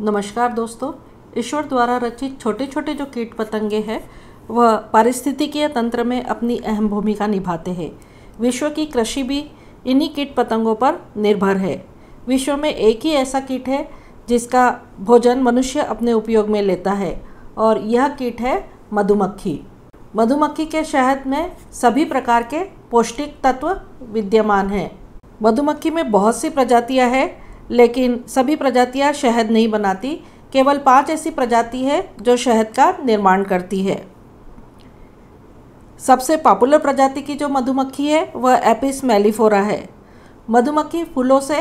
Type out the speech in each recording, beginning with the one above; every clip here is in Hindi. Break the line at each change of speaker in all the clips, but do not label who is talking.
नमस्कार दोस्तों ईश्वर द्वारा रचित छोटे छोटे जो कीट पतंगे हैं वह पारिस्थितिकीय तंत्र में अपनी अहम भूमिका निभाते हैं विश्व की कृषि भी इन्हीं कीट पतंगों पर निर्भर है विश्व में एक ही ऐसा कीट है जिसका भोजन मनुष्य अपने उपयोग में लेता है और यह कीट है मधुमक्खी मधुमक्खी के शहद में सभी प्रकार के पौष्टिक तत्व विद्यमान हैं मधुमक्खी में बहुत सी प्रजातियां हैं लेकिन सभी प्रजातियाँ शहद नहीं बनाती केवल पांच ऐसी प्रजाति है जो शहद का निर्माण करती है सबसे पॉपुलर प्रजाति की जो मधुमक्खी है वह एपिस मेलिफोरा है मधुमक्खी फूलों से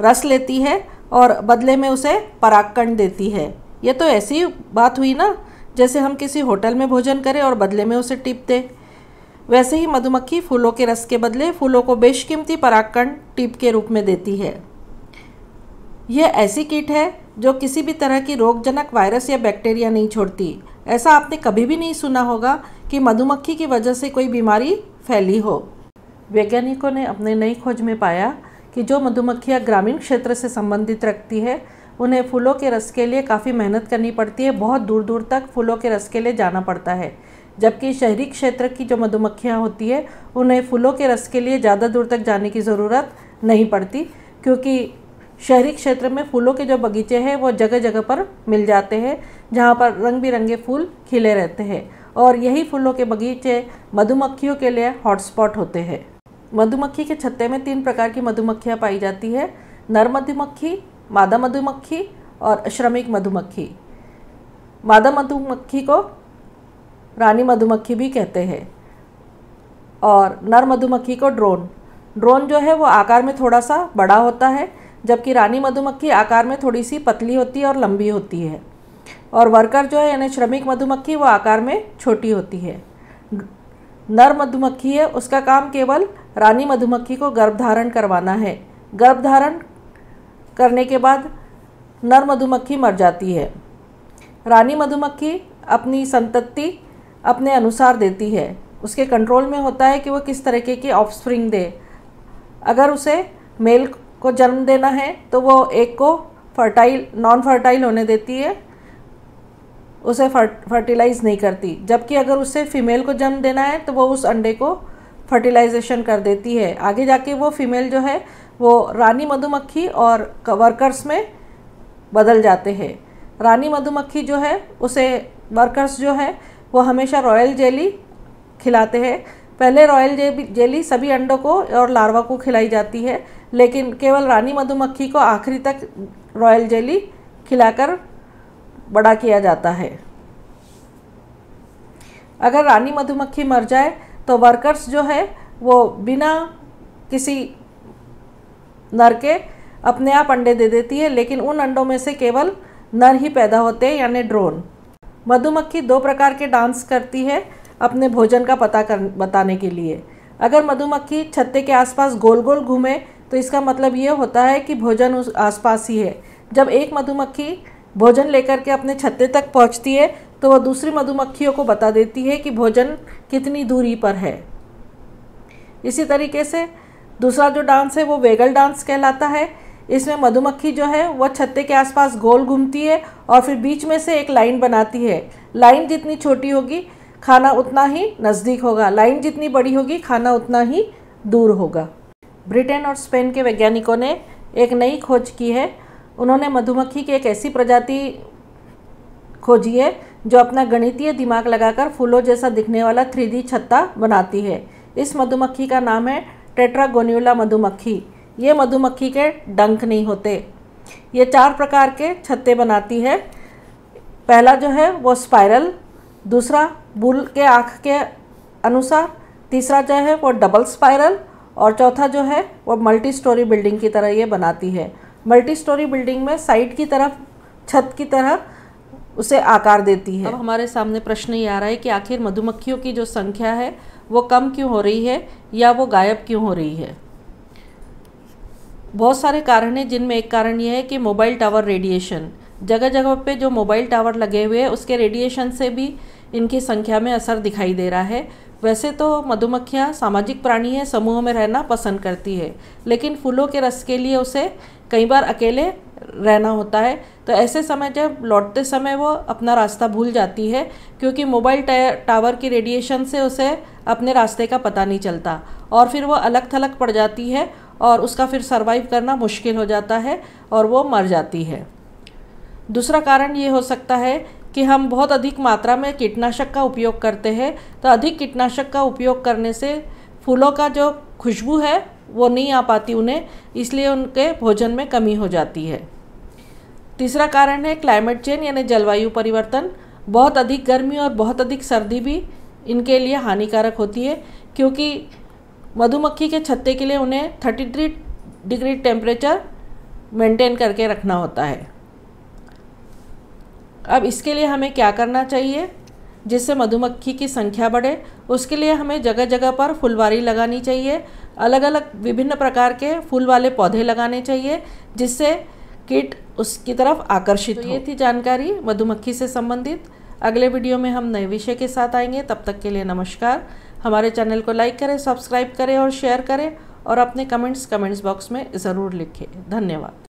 रस लेती है और बदले में उसे पराकंड देती है ये तो ऐसी बात हुई ना जैसे हम किसी होटल में भोजन करें और बदले में उसे टिप दें वैसे ही मधुमक्खी फूलों के रस के बदले फूलों को बेशकीमती पराकंड टिप के रूप में देती है यह ऐसी किट है जो किसी भी तरह की रोगजनक वायरस या बैक्टीरिया नहीं छोड़ती ऐसा आपने कभी भी नहीं सुना होगा कि मधुमक्खी की वजह से कोई बीमारी फैली हो वैज्ञानिकों ने अपने नई खोज में पाया कि जो मधुमक्खियाँ ग्रामीण क्षेत्र से संबंधित रखती है उन्हें फूलों के रस के लिए काफ़ी मेहनत करनी पड़ती है बहुत दूर दूर तक फूलों के रस के लिए जाना पड़ता है जबकि शहरी क्षेत्र की जो मधुमक्खियाँ होती है उन्हें फूलों के रस के लिए ज़्यादा दूर तक जाने की ज़रूरत नहीं पड़ती क्योंकि शहरी क्षेत्र में फूलों के जो बगीचे हैं वो जगह जगह पर मिल जाते हैं जहाँ पर रंग बिरंगे फूल खिले रहते हैं और यही फूलों के बगीचे मधुमक्खियों के लिए हॉटस्पॉट होते हैं मधुमक्खी के छत्ते में तीन प्रकार की मधुमक्खियाँ पाई जाती है नर मधुमक्खी मादा मधुमक्खी और श्रमिक मधुमक्खी मादा मधुमक्खी को रानी मधुमक्खी भी कहते हैं और नर मधुमक्खी को ड्रोन ड्रोन जो है वो आकार में थोड़ा सा बड़ा होता है जबकि रानी मधुमक्खी आकार में थोड़ी सी पतली होती है और लंबी होती है और वर्कर जो है यानी श्रमिक मधुमक्खी वो आकार में छोटी होती है नर मधुमक्खी है उसका काम केवल रानी मधुमक्खी को गर्भधारण करवाना है गर्भधारण करने के बाद नर मधुमक्खी मर जाती है रानी मधुमक्खी अपनी संतति अपने अनुसार देती है उसके कंट्रोल में होता है कि वो किस तरीके की ऑफस्प्रिंग दे अगर उसे मेल को जन्म देना है तो वो एक को फर्टाइल नॉन फर्टाइल होने देती है उसे फर्टिलाइज़ नहीं करती जबकि अगर उसे फीमेल को जन्म देना है तो वो उस अंडे को फर्टिलाइजेशन कर देती है आगे जाके वो फीमेल जो है वो रानी मधुमक्खी और वर्कर्स में बदल जाते हैं रानी मधुमक्खी जो है उसे वर्कर्स जो है वो हमेशा रॉयल जेली खिलाते हैं पहले रॉयल जेली सभी अंडों को और लार्वा को खिलाई जाती है लेकिन केवल रानी मधुमक्खी को आखिरी तक रॉयल जेली खिलाकर बड़ा किया जाता है अगर रानी मधुमक्खी मर जाए तो वर्कर्स जो है वो बिना किसी नर के अपने आप अंडे दे देती है लेकिन उन अंडों में से केवल नर ही पैदा होते हैं यानी ड्रोन मधुमक्खी दो प्रकार के डांस करती है अपने भोजन का पता कर बताने के लिए अगर मधुमक्खी छत्ते के आसपास गोल गोल घूमे तो इसका मतलब ये होता है कि भोजन उस आसपास ही है जब एक मधुमक्खी भोजन लेकर के अपने छत्ते तक पहुंचती है तो वह दूसरी मधुमक्खियों को बता देती है कि भोजन कितनी दूरी पर है इसी तरीके से दूसरा जो डांस है वो वेगल डांस कहलाता है इसमें मधुमक्खी जो है वह छत्ते के आसपास गोल घूमती है और फिर बीच में से एक लाइन बनाती है लाइन जितनी छोटी होगी खाना उतना ही नज़दीक होगा लाइन जितनी बड़ी होगी खाना उतना ही दूर होगा ब्रिटेन और स्पेन के वैज्ञानिकों ने एक नई खोज की है उन्होंने मधुमक्खी की एक ऐसी प्रजाति खोजी है जो अपना गणितीय दिमाग लगाकर फूलों जैसा दिखने वाला थ्री छत्ता बनाती है इस मधुमक्खी का नाम है टेट्रागोन्यूला मधुमक्खी ये मधुमक्खी के डंक नहीं होते ये चार प्रकार के छत्ते बनाती है पहला जो है वो स्पाइरल दूसरा बुल के आँख के अनुसार तीसरा जो है वो डबल स्पाइरल और चौथा जो है वो मल्टी स्टोरी बिल्डिंग की तरह ये बनाती है मल्टी स्टोरी बिल्डिंग में साइड की तरफ छत की तरह उसे आकार देती है अब हमारे सामने प्रश्न ये आ रहा है कि आखिर मधुमक्खियों की जो संख्या है वो कम क्यों हो रही है या वो गायब क्यों हो रही है बहुत सारे कारण हैं जिनमें एक कारण यह है कि मोबाइल टावर रेडिएशन जगह जगह पे जो मोबाइल टावर लगे हुए हैं उसके रेडिएशन से भी इनकी संख्या में असर दिखाई दे रहा है वैसे तो मधुमक्खियाँ सामाजिक प्राणी है समूह में रहना पसंद करती है लेकिन फूलों के रस के लिए उसे कई बार अकेले रहना होता है तो ऐसे समय जब लौटते समय वो अपना रास्ता भूल जाती है क्योंकि मोबाइल टावर की रेडिएशन से उसे अपने रास्ते का पता नहीं चलता और फिर वो अलग थलग पड़ जाती है और उसका फिर सर्वाइव करना मुश्किल हो जाता है और वो मर जाती है दूसरा कारण ये हो सकता है कि हम बहुत अधिक मात्रा में कीटनाशक का उपयोग करते हैं तो अधिक कीटनाशक का उपयोग करने से फूलों का जो खुशबू है वो नहीं आ पाती उन्हें इसलिए उनके भोजन में कमी हो जाती है तीसरा कारण है क्लाइमेट चेंज यानी जलवायु परिवर्तन बहुत अधिक गर्मी और बहुत अधिक सर्दी भी इनके लिए हानिकारक होती है क्योंकि मधुमक्खी के छत्ते के लिए उन्हें थर्टी डिग्री टेम्परेचर मेंटेन करके रखना होता है अब इसके लिए हमें क्या करना चाहिए जिससे मधुमक्खी की संख्या बढ़े उसके लिए हमें जगह जगह पर फुलवारी लगानी चाहिए अलग अलग विभिन्न प्रकार के फूल वाले पौधे लगाने चाहिए जिससे किट उसकी तरफ आकर्षित तो ये थी जानकारी मधुमक्खी से संबंधित अगले वीडियो में हम नए विषय के साथ आएंगे तब तक के लिए नमस्कार हमारे चैनल को लाइक करें सब्सक्राइब करें और शेयर करें और अपने कमेंट्स कमेंट्स बॉक्स में ज़रूर लिखें धन्यवाद